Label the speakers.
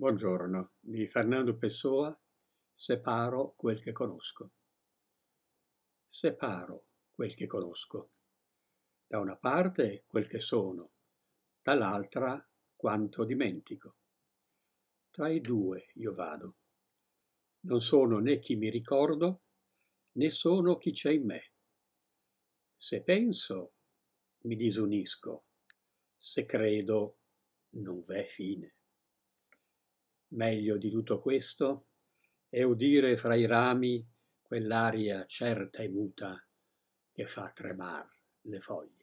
Speaker 1: Buongiorno, di Fernando Pessoa, Separo quel che conosco. Separo quel che conosco. Da una parte quel che sono, dall'altra quanto dimentico. Tra i due io vado. Non sono né chi mi ricordo, né sono chi c'è in me. Se penso, mi disunisco. Se credo, non v'è fine meglio di tutto questo è udire fra i rami quell'aria certa e muta che fa tremar le foglie.